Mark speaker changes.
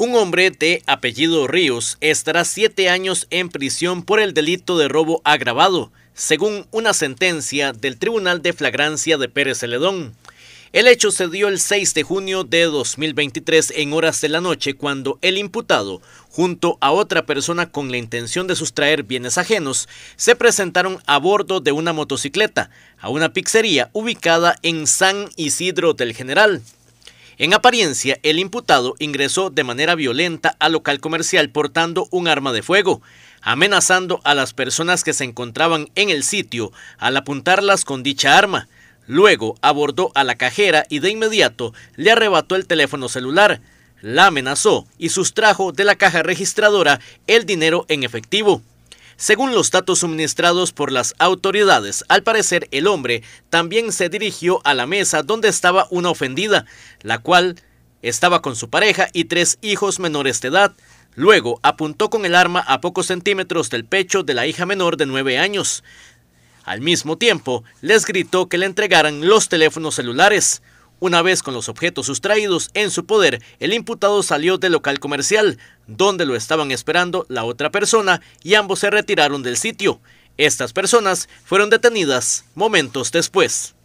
Speaker 1: Un hombre de apellido Ríos estará siete años en prisión por el delito de robo agravado, según una sentencia del Tribunal de Flagrancia de Pérez Celedón. El hecho se dio el 6 de junio de 2023 en horas de la noche cuando el imputado, junto a otra persona con la intención de sustraer bienes ajenos, se presentaron a bordo de una motocicleta a una pizzería ubicada en San Isidro del General. En apariencia, el imputado ingresó de manera violenta al local comercial portando un arma de fuego, amenazando a las personas que se encontraban en el sitio al apuntarlas con dicha arma. Luego abordó a la cajera y de inmediato le arrebató el teléfono celular, la amenazó y sustrajo de la caja registradora el dinero en efectivo. Según los datos suministrados por las autoridades, al parecer el hombre también se dirigió a la mesa donde estaba una ofendida, la cual estaba con su pareja y tres hijos menores de edad. Luego apuntó con el arma a pocos centímetros del pecho de la hija menor de 9 años. Al mismo tiempo, les gritó que le entregaran los teléfonos celulares. Una vez con los objetos sustraídos en su poder, el imputado salió del local comercial, donde lo estaban esperando la otra persona, y ambos se retiraron del sitio. Estas personas fueron detenidas momentos después.